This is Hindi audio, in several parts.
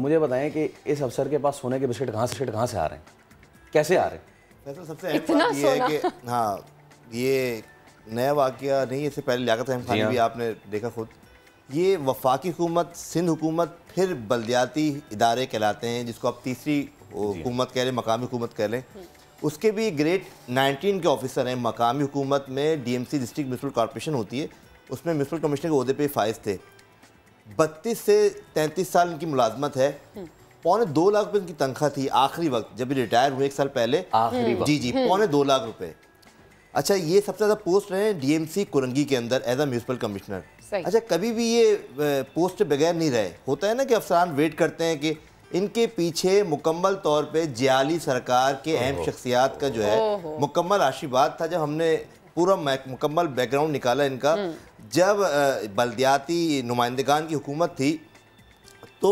मुझे बताएं कि इस अफसर के पास सोने के बिस्किट कहाँ से बिस्किट कहाँ से आ रहे हैं कैसे आ रहे हैं सबसे इतना बात ये है कि हाँ ये नया वाक़ नहीं इससे पहले लियात अहम खान भी हाँ। आपने देखा खुद ये वफाकी हुकूमत सिंध हुकूमत फिर बलदियाती इदारे कहलाते हैं जिसको आप तीसरी हाँ। हुकूमत कह लें मकामी हुकूमत कह लें उसके भी ग्रेड 19 के ऑफिसर हैं मकामी हुकूमत में डीएमसी डिस्ट्रिक्ट म्यूनसिपल कॉरपोरेशन होती है उसमें म्यूनसिपल कमिश्नर के अहदे पर फायज थे बत्तीस से तैंतीस साल इनकी मुलाजमत है हम्म। पौने दो लाख रुपए इनकी तनख्वाह थी आखिरी वक्त जब रिटायर हुए एक साल पहले आखिरी हम्म। जी जी हम्म। पौने दो लाख रुपए अच्छा ये सबसे ज़्यादा पोस्ट रहे डीएमसी कुरंगी के अंदर एज अ म्यूनसिपल कमिश्नर अच्छा कभी भी ये पोस्ट बगैर नहीं रहे होता है ना कि अफसरान वेट करते हैं कि इनके पीछे मुकम्मल तौर पे जियाली सरकार के अहम शख्सियात का जो है मुकम्मल आशीर्वाद था जब हमने पूरा मुकम्मल बैकग्राउंड निकाला इनका जब बल्दियाती नुमाइंदगान की हुकूमत थी तो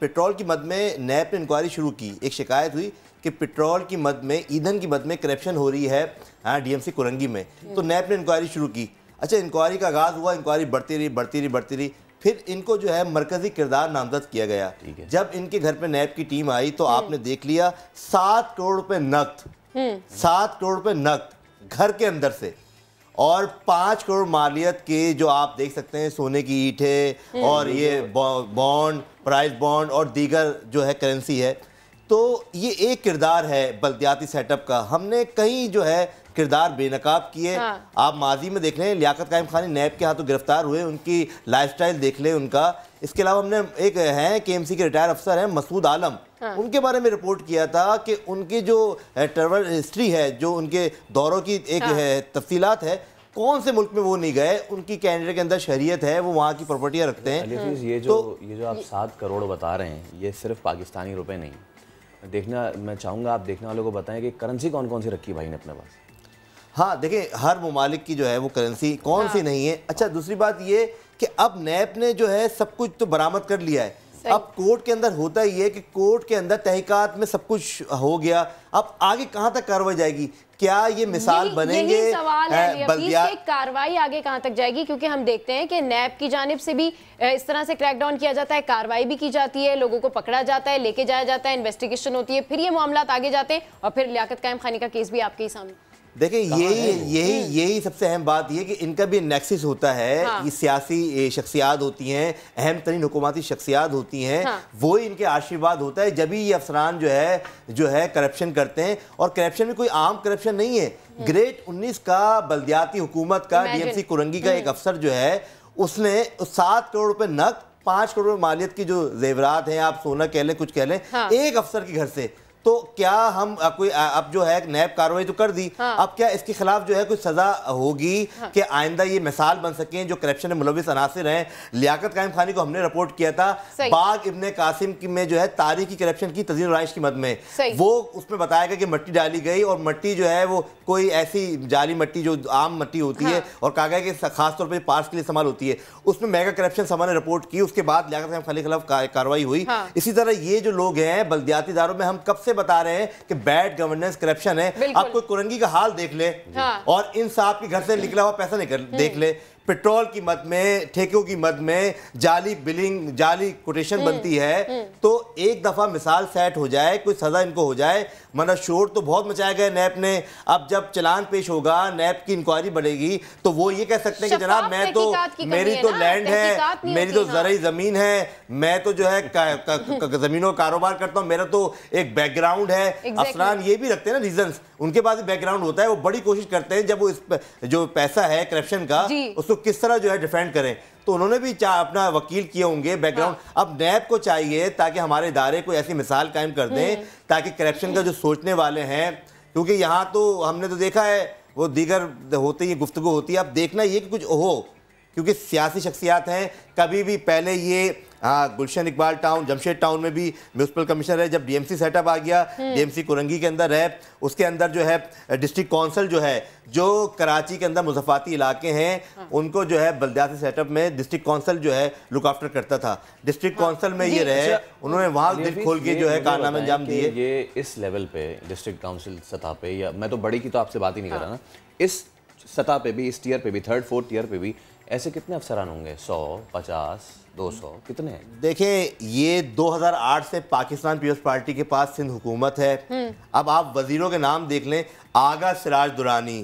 पेट्रोल की मद में नैब ने इंक्वायरी शुरू की एक शिकायत हुई कि पेट्रोल की मद में ईंधन की मद में करप्शन हो रही है हाँ डीएमसी कुरंगी में तो नैब ने इंक्वायरी शुरू की अच्छा इंक्वायरी का आगाज़ हुआ इंक्वायरी बढ़ती रही बढ़ती रही बढ़ती रही फिर इनको जो है मरकजी किरदार नामजद किया गया जब इनके घर पर नैब की टीम आई तो हम्म। आपने देख लिया सात करोड़ रुपये नकद हम्म। सात करोड़ रुपये नकद घर के अंदर से और पाँच करोड़ मालियत के जो आप देख सकते हैं सोने की ईंटें हम्म। और ये बॉन्ड प्राइस बॉन्ड और दीगर जो है करेंसी है तो ये एक किरदार है बल्दियाती सेटअप का हमने कई जो है किरदार बेनकाब किए हाँ। आप माजी में देख लें लियाकत कायम खानी नैब के हाथों तो गिरफ्तार हुए उनकी लाइफस्टाइल देख लें उनका इसके अलावा हमने एक हैं के एम सी के रिटायर अफसर हैं मसूद आलम हाँ। उनके बारे में रिपोर्ट किया था कि उनकी जो ट्रेवल हिस्ट्री है जो उनके दौरों की एक हाँ। तफसीलात है कौन से मुल्क में वो नहीं गए उनकी कैनेडा के अंदर शरीयत है वो वहाँ की प्रॉपर्टियाँ रखते हैं ये जो तो, ये जो आप सात करोड़ बता रहे हैं ये सिर्फ पाकिस्तानी रुपए नहीं देखना मैं चाहूँगा आप देखने वालों को बताएं कि करेंसी कौन कौन सी रखी भाई ने अपने पास हाँ देखें हर ममालिक की जो है वो करेंसी कौन सी हाँ। नहीं है अच्छा दूसरी बात ये कि अब नैप ने जो है सब कुछ तो बरामद कर लिया है अब कोर्ट के अंदर होता ही है कि कोर्ट के अंदर तहकीकात में सब कुछ हो गया अब आगे कहाँ तक कार्रवाई जाएगी क्या ये मिसाल यही, बनेंगे यही सवाल है बल्दिया कार्रवाई आगे कहाँ तक जाएगी क्योंकि हम देखते हैं कि नैब की जानब से भी इस तरह से क्रैकडाउन किया जाता है कार्रवाई भी की जाती है लोगों को पकड़ा जाता है लेके जाया जाता है इन्वेस्टिगेशन होती है फिर ये मामला आगे जाते हैं और फिर लियाकत कायम खानी का केस भी आपके ही सामने देखिए यही यही हम्म। यही सबसे अहम बात यह कि इनका भी नेक्सिस होता है हाँ। ये सियासी शख्सियात होती हैं अहम तरीन हुकूमती शख्सियात होती हैं हाँ। वो ही इनके आशीर्वाद होता है जब ही ये अफसरान जो है जो है करप्शन करते हैं और करप्शन में कोई आम करप्शन नहीं है ग्रेट हम्म। उन्नीस का बल्दियाती हुकूमत का डीएमसी कुरंगी का एक हम्म। अफसर जो है उसने सात करोड़ रुपए नक पाँच करोड़ मालियत की जो जेवरात हैं आप सोना कह लें कुछ कह लें हाँ। एक अफसर के घर से तो क्या हम कोई अब जो है नैब कार्रवाई तो कर दी हाँ। अब क्या इसके खिलाफ जो है कोई सजा होगी हाँ। कि आइंदा ये मिसाल बन सके जो करप्शन में मुलविस अनासर हैं लियाकत कायम खानी को हमने रिपोर्ट किया था बाग इबन कासिम की में जो है तारीखी करप्शन की तजी राइश की मद में वो उसमें बताया गया कि मट्टी डाली गई और मट्टी जो है वो कोई ऐसी जाली मट्टी जो आम मट्टी होती है हाँ। और कहा गया कि खासतौर पर पार्स के लिए इस्तेमाल होती है उसमें मेगा करप्शन समा ने रिपोर्ट की उसके बाद लियाकत कायम खानी के खिलाफ कार्रवाई हुई हाँ। इसी तरह ये जो लोग हैं बल्दियातीदारों में हम कब से से बता रहे हैं कि बैड गवर्नेंस करप्शन है आप कोई कुरंगी का हाल देख ले हाँ। और इन साहब के घर से निकला हुआ पैसा हम्म। देख ले पेट्रोल की मद में ठेकों की मद में जाली बिलिंग जाली कोटेशन हम्म, बनती है हम्म। तो एक दफ़ा मिसाल सेट हो जाए कोई सज़ा इनको हो जाए मना शोर तो बहुत मचाया गया नैप ने अब जब चलान पेश होगा नैप की इंक्वायरी बढ़ेगी तो वो ये कह सकते हैं कि जनाब मैं तो, तो मेरी तो लैंड है मेरी तो जरिए ज़मीन है मैं तो जो है ज़मीनों कारोबार करता हूँ मेरा तो एक बैकग्राउंड है अफसरान ये भी रखते हैं ना रीजन उनके पास बैकग्राउंड होता है वो बड़ी कोशिश करते हैं जब वो जो पैसा है करप्शन का उस उसको तो किस तरह जो है डिफेंड करें तो उन्होंने भी अपना वकील किए होंगे बैकग्राउंड हाँ। अब नैब को चाहिए ताकि हमारे इदारे को ऐसी मिसाल कायम कर दें हम्म। ताकि करप्शन का जो सोचने वाले हैं क्योंकि यहाँ तो हमने तो देखा है वो दीगर होती है गुफ्तु होती है अब देखना ये कि कुछ हो क्योंकि सियासी शख्सियात हैं कभी भी पहले ये हाँ गुलशन इकबाल टाउन जमशेद टाउन में भी म्यूनसिपल कमिश्नर है जब डीएमसी सेटअप आ गया हम्म। डीएमसी कुरंगी के अंदर है उसके अंदर जो है डिस्ट्रिक्ट काउंसिल जो है जो कराची के अंदर मुजफ़ाती इलाके हैं हाँ। उनको जो है बलदयाती सेटअप में डिस्ट्रिक्ट काउंसिल जो है लुक आफ्टर करता था डिस्ट्रिक्ट हाँ। काउंसिल में ये रहे अच्छा। उन्होंने वहाँ दिल खोल के जो है कारनामे अंजाम दिए ये इस लेवल पे डिस्ट्रिक्ट काउंसिल सतह पे या मैं तो बड़ी की तो आपसे बात ही नहीं कर रहा हाँ। ना इस सतह पे भी इस टीयर पे भी थर्ड फोर्थ ईयर पे भी ऐसे कितने अफसरान होंगे सौ पचास दो सौ कितने देखिए ये 2008 से पाकिस्तान पीपल्स पार्टी के पास सिंध हुकूमत है हम्म। अब आप वजीरों के नाम देख लें आगा सिराज दुरानी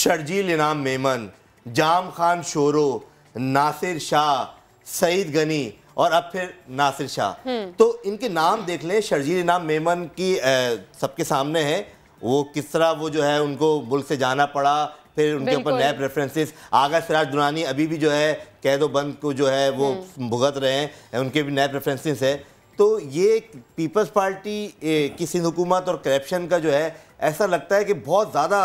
शर्जील इनाम मेमन जाम खान शोरो नासिर शाह सईद गनी और अब फिर नासिर शाह हम्म। तो इनके नाम देख लें शर्जील इनाम मेमन की सबके सामने है वो किस तरह वो जो है उनको मुल्क से जाना पड़ा फिर उनके ऊपर नए प्रेफरेंसेस आगा सराज दुरानी अभी भी जो है कैदो बंद को जो है वो हम्म। भुगत रहे हैं उनके भी नए प्रेफरेंसेस है तो ये पीपल्स पार्टी की सिंध हुकूमत और करप्शन का जो है ऐसा लगता है कि बहुत ज़्यादा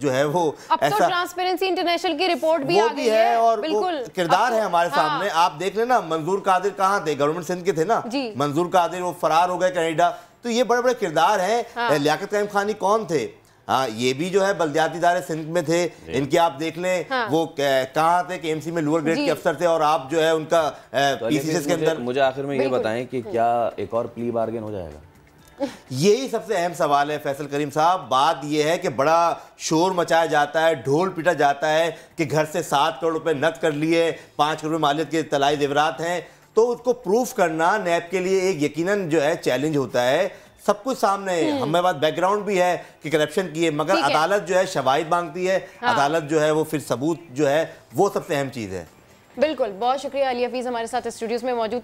जो है वो अब तो ऐसा तो ट्रांसपेरेंसी इंटरनेशनल की रिपोर्ट भी वो आ गई है, है और बिल्कुल किरदार है हमारे हाँ। सामने आप देख लेना मंजूर कादिर कहाँ थे गवर्नमेंट सिंध के थे ना मंजूर कादिर वो फरार हो गए कनेडा तो ये बड़े बड़े किरदार हैं हाँ। लियाकत कैम खानी कौन थे हाँ ये भी जो है बलदियाती इदारे सिंध में थे इनके आप देख लें हाँ। वो कहाँ थे के एमसी में लोअर ग्रेड के अफसर थे और आप जो है उनका तो पीसीएस के अंदर मुझे आखिर में ये बताएं कि क्या एक और प्ली बार्गेन हो जाएगा यही सबसे अहम सवाल है फैसल करीम साहब बात यह है कि बड़ा शोर मचाया जाता है ढोल पीटा जाता है कि घर से सात करोड़ रुपए नक कर लिए पांच करोड़ रुपए मालियत के तलाई जेवरात हैं तो उसको प्रूफ करना नैब के लिए एक यकीनन जो है चैलेंज होता है सब कुछ सामने है हमारे पास बैकग्राउंड भी है कि करप्शन की है मगर अदालत जो है शवाहिद मांगती है हाँ। अदालत जो है वो फिर सबूत जो है वो सबसे अहम चीज़ है बिल्कुल बहुत शुक्रिया अली हफीज़ हमारे साथ स्टूडियोज में मौजूद